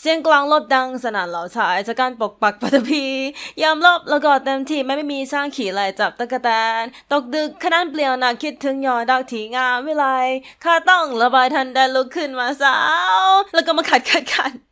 เสียงกลองรบดังสนั่นเหล่าชายจะกัารปกปักปัตพียามรอบแล้วก็เต็มที่ไม่มีช่างขี่ไหลจับตะกะแตน ตกดึกขนานเปลี่ยวนาคิดถึงยอดักถีงามวิไลข้าต้องระบายทันได้ลุกขึ้นมาสาว แล้วก็มาขัดขัดขัด